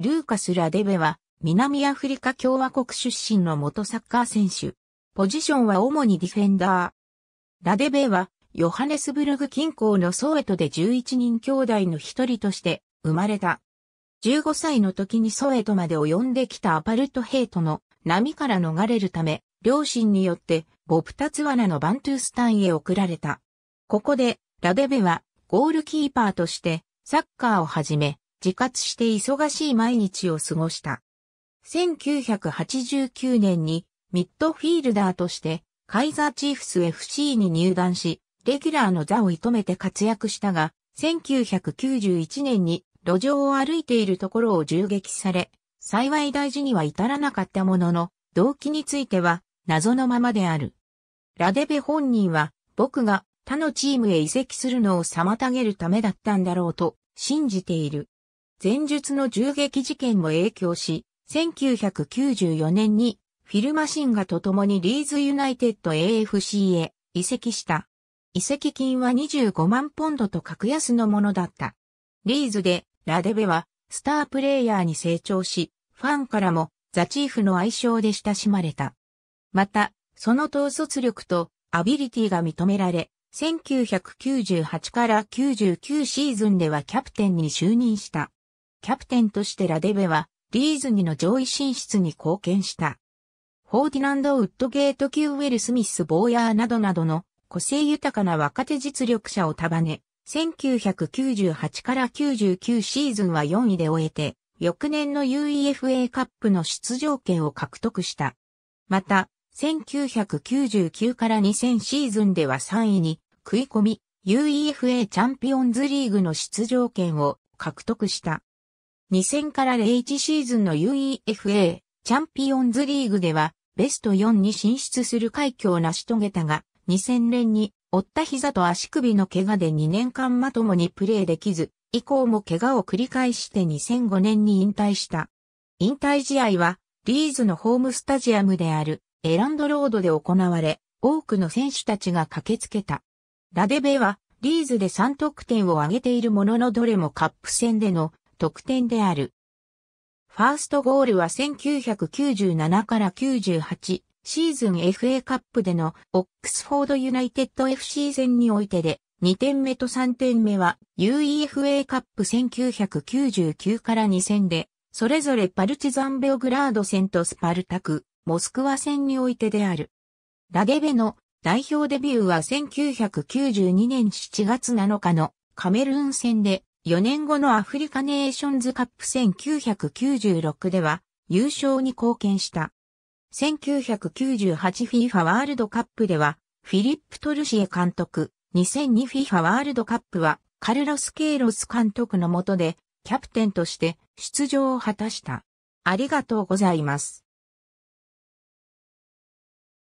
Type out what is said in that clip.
ルーカス・ラデベは、南アフリカ共和国出身の元サッカー選手。ポジションは主にディフェンダー。ラデベは、ヨハネスブルグ近郊のソウエトで11人兄弟の一人として生まれた。15歳の時にソウエトまで及んできたアパルトヘイトの波から逃れるため、両親によってボプタツワナのバントゥースタンへ送られた。ここで、ラデベはゴールキーパーとしてサッカーを始め、自活して忙しい毎日を過ごした。1989年にミッドフィールダーとしてカイザーチーフス FC に入団し、レギュラーの座を射止めて活躍したが、1991年に路上を歩いているところを銃撃され、幸い大事には至らなかったものの、動機については謎のままである。ラデベ本人は、僕が他のチームへ移籍するのを妨げるためだったんだろうと信じている。前述の銃撃事件も影響し、1994年にフィルマシンガと共にリーズユナイテッド AFC へ移籍した。移籍金は25万ポンドと格安のものだった。リーズでラデベはスタープレイヤーに成長し、ファンからもザチーフの愛称で親しまれた。また、その統率力とアビリティが認められ、1998から99シーズンではキャプテンに就任した。キャプテンとしてラデベは、リーズにの上位進出に貢献した。フォーディナンド・ウッドゲート級ウェル・スミス・ボーヤーなどなどの個性豊かな若手実力者を束ね、1998から99シーズンは4位で終えて、翌年の UEFA カップの出場権を獲得した。また、1999から2000シーズンでは3位に食い込み、UEFA チャンピオンズリーグの出場権を獲得した。2000から01シーズンの UEFA チャンピオンズリーグではベスト4に進出する快挙を成し遂げたが、2000年に負った膝と足首の怪我で2年間まともにプレーできず、以降も怪我を繰り返して2005年に引退した。引退試合は、リーズのホームスタジアムであるエランドロードで行われ、多くの選手たちが駆けつけた。ラデベは、リーズで3得点を挙げているもののどれもカップ戦での得点である。ファーストゴールは1997から98シーズン FA カップでのオックスフォードユナイテッド FC 戦においてで2点目と3点目は UEFA カップ1999から2戦でそれぞれパルチザンベオグラード戦とスパルタク、モスクワ戦においてである。ラゲベの代表デビューは1992年7月7日のカメルーン戦で4年後のアフリカネーションズカップ1996では優勝に貢献した。1998FIFA ワールドカップではフィリップ・トルシエ監督、2002FIFA ワールドカップはカルロス・ケイロス監督のもとでキャプテンとして出場を果たした。ありがとうございます。